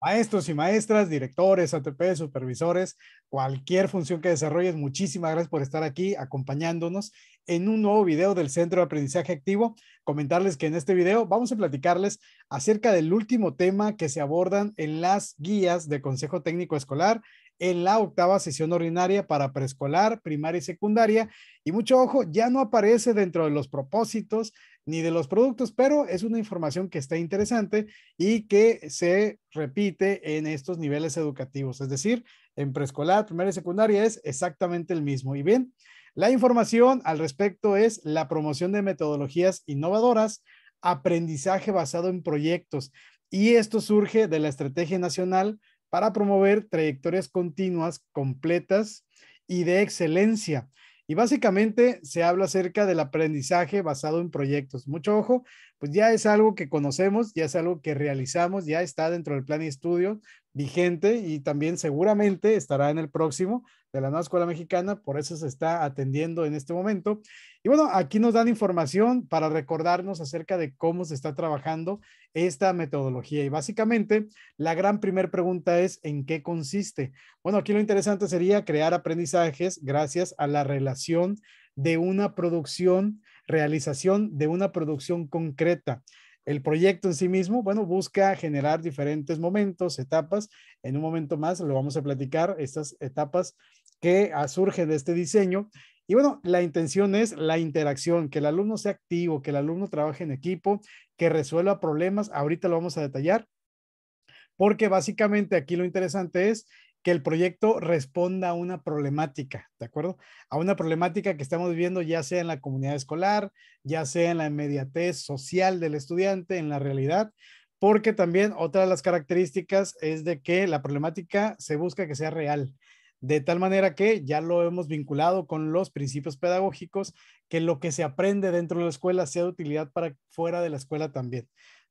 maestros y maestras, directores, ATP, supervisores, cualquier función que desarrolles. Muchísimas gracias por estar aquí acompañándonos en un nuevo video del Centro de Aprendizaje Activo. Comentarles que en este video vamos a platicarles acerca del último tema que se abordan en las guías de Consejo Técnico Escolar, en la octava sesión ordinaria para preescolar, primaria y secundaria. Y mucho ojo, ya no aparece dentro de los propósitos ni de los productos, pero es una información que está interesante y que se repite en estos niveles educativos. Es decir, en preescolar, primaria y secundaria es exactamente el mismo. Y bien, la información al respecto es la promoción de metodologías innovadoras, aprendizaje basado en proyectos. Y esto surge de la Estrategia Nacional para promover trayectorias continuas, completas y de excelencia. Y básicamente se habla acerca del aprendizaje basado en proyectos. Mucho ojo, pues ya es algo que conocemos, ya es algo que realizamos, ya está dentro del plan de estudio vigente y también seguramente estará en el próximo de la nueva escuela mexicana, por eso se está atendiendo en este momento. Y bueno, aquí nos dan información para recordarnos acerca de cómo se está trabajando esta metodología. Y básicamente, la gran primera pregunta es, ¿en qué consiste? Bueno, aquí lo interesante sería crear aprendizajes gracias a la relación de una producción realización de una producción concreta. El proyecto en sí mismo, bueno, busca generar diferentes momentos, etapas. En un momento más lo vamos a platicar, estas etapas que ah, surgen de este diseño. Y bueno, la intención es la interacción, que el alumno sea activo, que el alumno trabaje en equipo, que resuelva problemas. Ahorita lo vamos a detallar, porque básicamente aquí lo interesante es que el proyecto responda a una problemática, ¿de acuerdo? A una problemática que estamos viendo ya sea en la comunidad escolar, ya sea en la inmediatez social del estudiante, en la realidad, porque también otra de las características es de que la problemática se busca que sea real, de tal manera que ya lo hemos vinculado con los principios pedagógicos, que lo que se aprende dentro de la escuela sea de utilidad para fuera de la escuela también.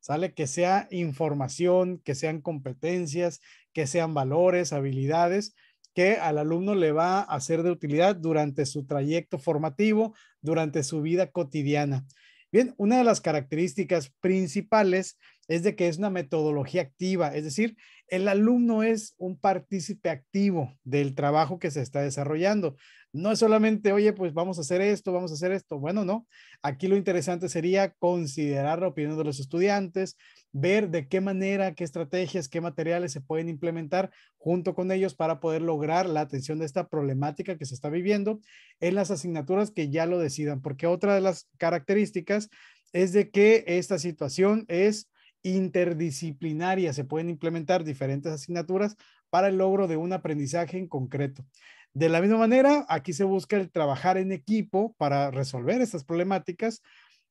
¿sale? Que sea información, que sean competencias, que sean valores, habilidades que al alumno le va a ser de utilidad durante su trayecto formativo, durante su vida cotidiana. Bien, una de las características principales es de que es una metodología activa, es decir, el alumno es un partícipe activo del trabajo que se está desarrollando. No es solamente, oye, pues vamos a hacer esto, vamos a hacer esto. Bueno, no. Aquí lo interesante sería considerar la opinión de los estudiantes, ver de qué manera, qué estrategias, qué materiales se pueden implementar junto con ellos para poder lograr la atención de esta problemática que se está viviendo en las asignaturas que ya lo decidan. Porque otra de las características es de que esta situación es interdisciplinaria. Se pueden implementar diferentes asignaturas para el logro de un aprendizaje en concreto. De la misma manera, aquí se busca el trabajar en equipo para resolver estas problemáticas.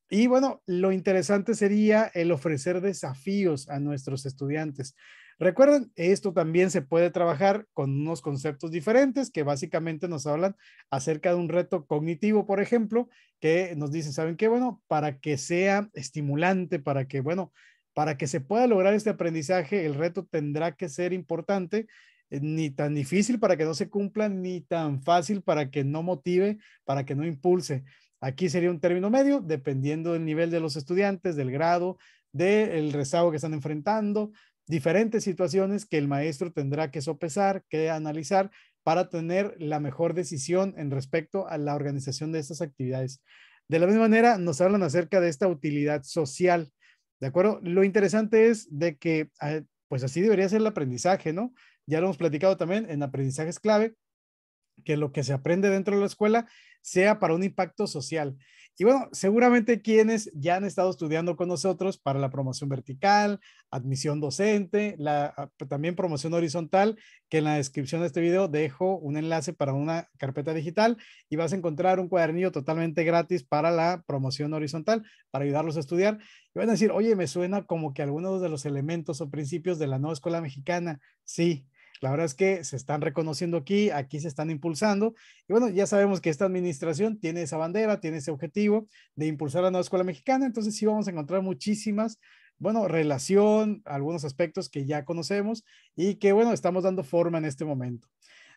Y bueno, lo interesante sería el ofrecer desafíos a nuestros estudiantes. Recuerden, esto también se puede trabajar con unos conceptos diferentes que básicamente nos hablan acerca de un reto cognitivo, por ejemplo, que nos dice ¿saben qué? Bueno, para que sea estimulante, para que, bueno, para que se pueda lograr este aprendizaje, el reto tendrá que ser importante, eh, ni tan difícil para que no se cumpla, ni tan fácil para que no motive, para que no impulse. Aquí sería un término medio, dependiendo del nivel de los estudiantes, del grado, del rezago que están enfrentando, diferentes situaciones que el maestro tendrá que sopesar, que analizar para tener la mejor decisión en respecto a la organización de estas actividades. De la misma manera, nos hablan acerca de esta utilidad social ¿De acuerdo? Lo interesante es de que, ah, pues así debería ser el aprendizaje, ¿no? Ya lo hemos platicado también en aprendizajes clave, que lo que se aprende dentro de la escuela sea para un impacto social. Y bueno, seguramente quienes ya han estado estudiando con nosotros para la promoción vertical, admisión docente, ah, pues también promoción horizontal, que en la descripción de este video dejo un enlace para una carpeta digital y vas a encontrar un cuadernillo totalmente gratis para la promoción horizontal, para ayudarlos a estudiar. Y van a decir, oye, me suena como que algunos de los elementos o principios de la nueva escuela mexicana. Sí, la verdad es que se están reconociendo aquí, aquí se están impulsando. Y bueno, ya sabemos que esta administración tiene esa bandera, tiene ese objetivo de impulsar la nueva escuela mexicana. Entonces sí vamos a encontrar muchísimas, bueno, relación, algunos aspectos que ya conocemos y que bueno, estamos dando forma en este momento.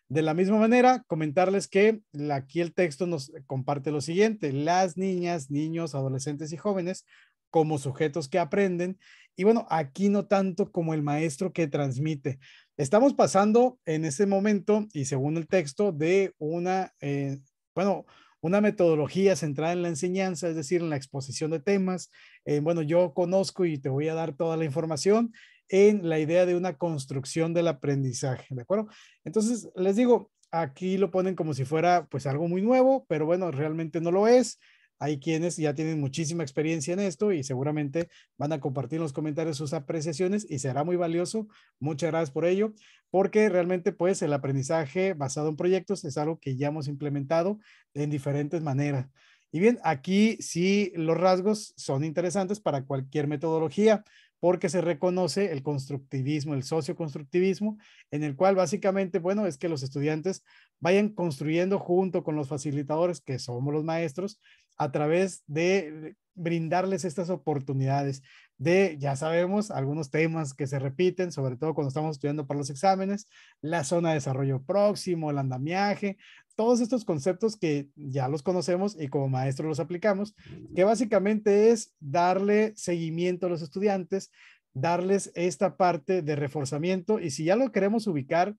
De la misma manera, comentarles que aquí el texto nos comparte lo siguiente, las niñas, niños, adolescentes y jóvenes como sujetos que aprenden y bueno, aquí no tanto como el maestro que transmite. Estamos pasando en este momento, y según el texto, de una, eh, bueno, una metodología centrada en la enseñanza, es decir, en la exposición de temas. Eh, bueno, yo conozco y te voy a dar toda la información en la idea de una construcción del aprendizaje, ¿de acuerdo? Entonces, les digo, aquí lo ponen como si fuera pues algo muy nuevo, pero bueno, realmente no lo es. Hay quienes ya tienen muchísima experiencia en esto y seguramente van a compartir en los comentarios sus apreciaciones y será muy valioso. Muchas gracias por ello, porque realmente pues el aprendizaje basado en proyectos es algo que ya hemos implementado en diferentes maneras. Y bien, aquí sí los rasgos son interesantes para cualquier metodología porque se reconoce el constructivismo, el socioconstructivismo, en el cual básicamente, bueno, es que los estudiantes vayan construyendo junto con los facilitadores, que somos los maestros, a través de brindarles estas oportunidades de, ya sabemos, algunos temas que se repiten, sobre todo cuando estamos estudiando para los exámenes, la zona de desarrollo próximo, el andamiaje, todos estos conceptos que ya los conocemos y como maestros los aplicamos, que básicamente es darle seguimiento a los estudiantes, darles esta parte de reforzamiento y si ya lo queremos ubicar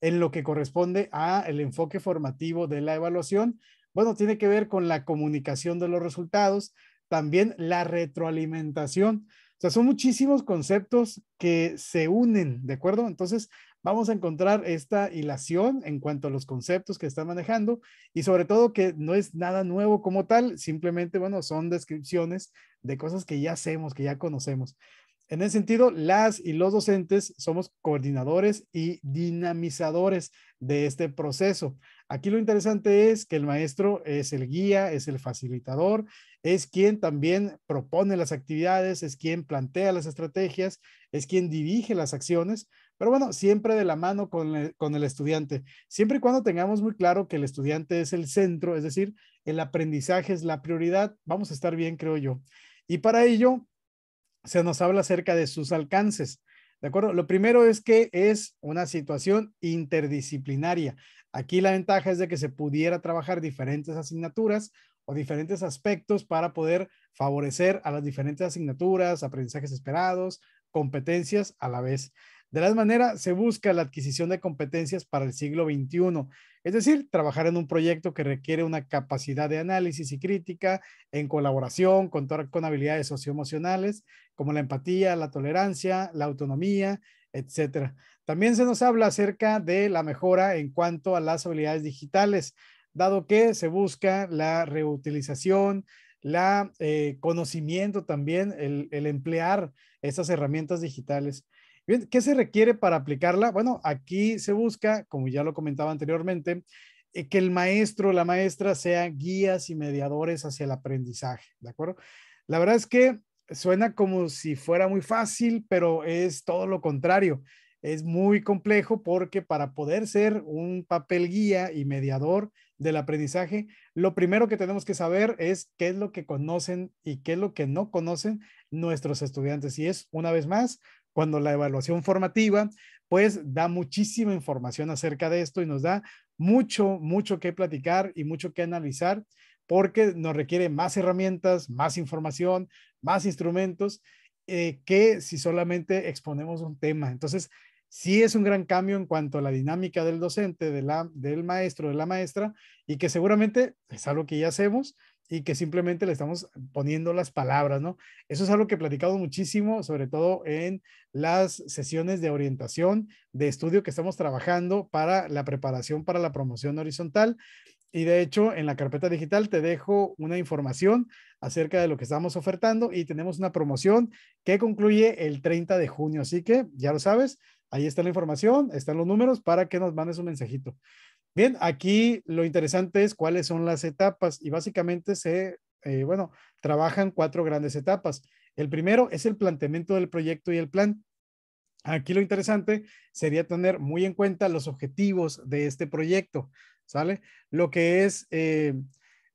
en lo que corresponde a el enfoque formativo de la evaluación, bueno, tiene que ver con la comunicación de los resultados, también la retroalimentación. O sea, son muchísimos conceptos que se unen, ¿de acuerdo? Entonces, vamos a encontrar esta hilación en cuanto a los conceptos que están manejando y sobre todo que no es nada nuevo como tal, simplemente, bueno, son descripciones de cosas que ya hacemos, que ya conocemos. En ese sentido, las y los docentes somos coordinadores y dinamizadores de este proceso. Aquí lo interesante es que el maestro es el guía, es el facilitador, es quien también propone las actividades, es quien plantea las estrategias, es quien dirige las acciones, pero bueno, siempre de la mano con el, estudiante, siempre y cuando tengamos muy claro que el estudiante es el centro, es decir, el aprendizaje es la prioridad, vamos a estar bien, creo yo. Y para ello, se nos habla acerca de sus alcances. ¿De acuerdo? Lo primero es que es una situación interdisciplinaria. Aquí la ventaja es de que se pudiera trabajar diferentes asignaturas o diferentes aspectos para poder favorecer a las diferentes asignaturas, aprendizajes esperados, competencias a la vez. De la manera, se busca la adquisición de competencias para el siglo XXI, es decir, trabajar en un proyecto que requiere una capacidad de análisis y crítica en colaboración, contar con habilidades socioemocionales como la empatía, la tolerancia, la autonomía, etc. También se nos habla acerca de la mejora en cuanto a las habilidades digitales, dado que se busca la reutilización, la eh, conocimiento también, el, emplear esas herramientas digitales. Bien, ¿qué se requiere para aplicarla? Bueno, aquí se busca, como ya lo comentaba anteriormente, eh, que el maestro o la maestra sean guías y mediadores hacia el aprendizaje, ¿de acuerdo? La verdad es que suena como si fuera muy fácil, pero es todo lo contrario. Es muy complejo porque para poder ser un papel guía y mediador del aprendizaje, lo primero que tenemos que saber es qué es lo que conocen y qué es lo que no conocen nuestros estudiantes. Y es, una vez más, cuando la evaluación formativa, pues da muchísima información acerca de esto y nos da mucho, mucho que platicar y mucho que analizar porque nos requiere más herramientas, más información, más instrumentos eh, que si solamente exponemos un tema. Entonces, sí es un gran cambio en cuanto a la dinámica del docente, del maestro, de la maestra, y que seguramente es algo que ya hacemos, y que simplemente le estamos poniendo las palabras, ¿no? Eso es algo que he platicado muchísimo, sobre todo en las sesiones de orientación, de estudio que estamos trabajando para la preparación para la promoción horizontal. Y de hecho, en la carpeta digital te dejo una información acerca de lo que estamos ofertando y tenemos una promoción que concluye el 30 de junio. Así que ya lo sabes, ahí está la información, están los números para que nos mandes un mensajito. Bien, aquí lo interesante es cuáles son las etapas y básicamente se, eh, bueno, trabajan cuatro grandes etapas. El primero es el planteamiento del proyecto y el plan. Aquí lo interesante sería tener muy en cuenta los objetivos de este proyecto, ¿sale? Lo que es, eh,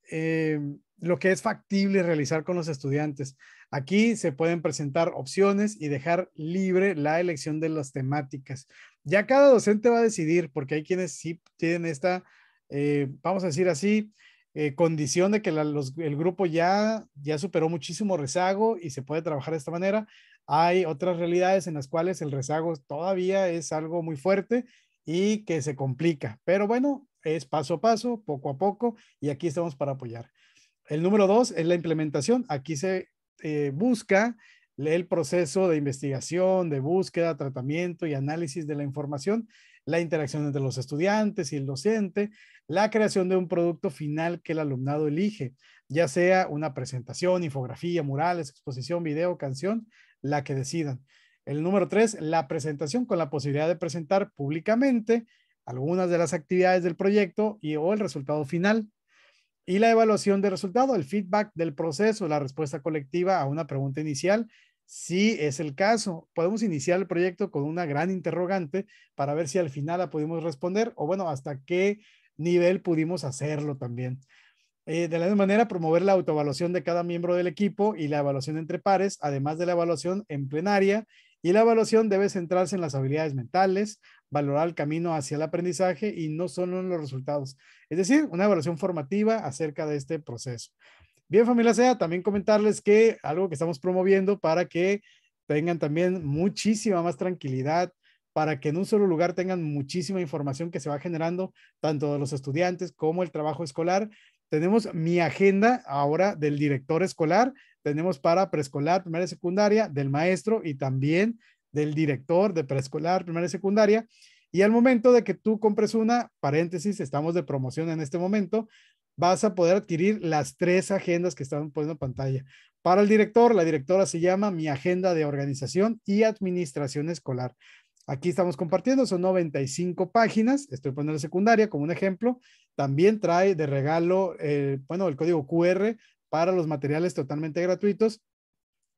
eh, lo que es factible realizar con los estudiantes. Aquí se pueden presentar opciones y dejar libre la elección de las temáticas. Ya cada docente va a decidir, porque hay quienes sí tienen esta, eh, vamos a decir así, eh, condición de que el grupo ya, ya superó muchísimo rezago y se puede trabajar de esta manera. Hay otras realidades en las cuales el rezago todavía es algo muy fuerte y que se complica. Pero bueno, es paso a paso, poco a poco, y aquí estamos para apoyar. El número dos es la implementación. Aquí se eh, busca lee el proceso de investigación, de búsqueda, tratamiento y análisis de la información, la interacción entre los estudiantes y el docente, la creación de un producto final que el alumnado elige, ya sea una presentación, infografía, murales, exposición, video, canción, la que decidan. El número tres, la presentación con la posibilidad de presentar públicamente algunas de las actividades del proyecto y o el resultado final. Y la evaluación de resultado, el feedback del proceso, la respuesta colectiva a una pregunta inicial. Si es el caso, podemos iniciar el proyecto con una gran interrogante para ver si al final la pudimos responder o bueno, hasta qué nivel pudimos hacerlo también. Eh, de la misma manera, promover la autoevaluación de cada miembro del equipo y la evaluación entre pares, además de la evaluación en plenaria. Y la evaluación debe centrarse en las habilidades mentales, valorar el camino hacia el aprendizaje y no solo en los resultados. Es decir, una evaluación formativa acerca de este proceso. Bien, familia SEA, también comentarles que algo que estamos promoviendo para que tengan también muchísima más tranquilidad, para que en un solo lugar tengan muchísima información que se va generando, tanto de los estudiantes como el trabajo escolar. Tenemos mi agenda ahora del director escolar, tenemos para preescolar, primaria y secundaria, del maestro y también del director de preescolar, primaria y secundaria. Y al momento de que tú compres una, paréntesis, estamos de promoción en este momento, vas a poder adquirir las tres agendas que están poniendo en pantalla. Para el director, la directora se llama Mi Agenda de Organización y Administración Escolar. Aquí estamos compartiendo, son 95 páginas, estoy poniendo la secundaria como un ejemplo. También trae de regalo, eh, bueno, el código QR para los materiales totalmente gratuitos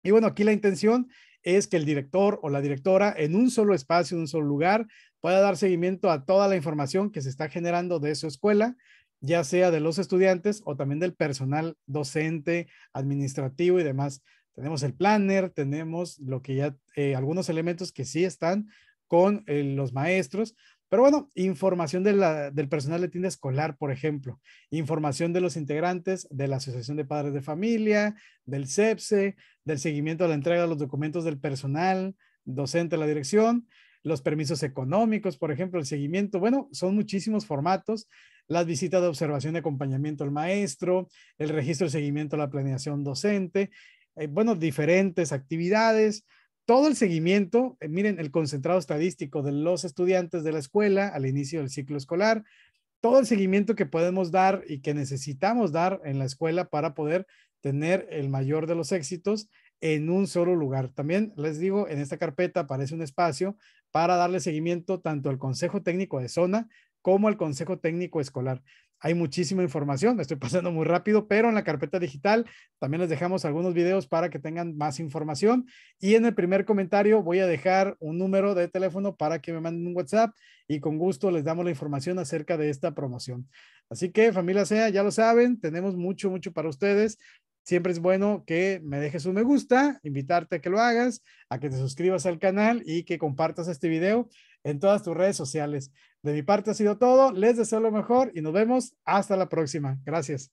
y bueno, aquí la intención es que el director o la directora en un solo espacio, en un solo lugar, pueda dar seguimiento a toda la información que se está generando de su escuela, ya sea de los estudiantes o también del personal docente, administrativo y demás. Tenemos el planner, tenemos lo que ya, eh, algunos elementos que sí están con eh, los maestros, pero bueno, información del personal de tienda escolar, por ejemplo, información de los integrantes de la Asociación de Padres de Familia, del CEPSE, del seguimiento a la entrega de los documentos del personal docente a la dirección, los permisos económicos, por ejemplo, el seguimiento. Bueno, son muchísimos formatos. Las visitas de observación y acompañamiento al maestro, el registro de seguimiento a la planeación docente, eh, bueno, diferentes actividades, todo el seguimiento, eh, miren el concentrado estadístico de los estudiantes de la escuela al inicio del ciclo escolar, todo el seguimiento que podemos dar y que necesitamos dar en la escuela para poder tener el mayor de los éxitos en un solo lugar. También les digo, en esta carpeta aparece un espacio para darle seguimiento tanto al Consejo Técnico de Zona como al Consejo Técnico Escolar hay muchísima información, me estoy pasando muy rápido, pero en la carpeta digital también les dejamos algunos videos para que tengan más información. Y en el primer comentario voy a dejar un número de teléfono para que me manden un WhatsApp y con gusto les damos la información acerca de esta promoción. Así que familia SEA, ya lo saben, tenemos mucho, mucho para ustedes. Siempre es bueno que me dejes un me gusta, invitarte a que lo hagas, a que te suscribas al canal y que compartas este video en todas tus redes sociales. De mi parte ha sido todo. Les deseo lo mejor y nos vemos hasta la próxima. Gracias.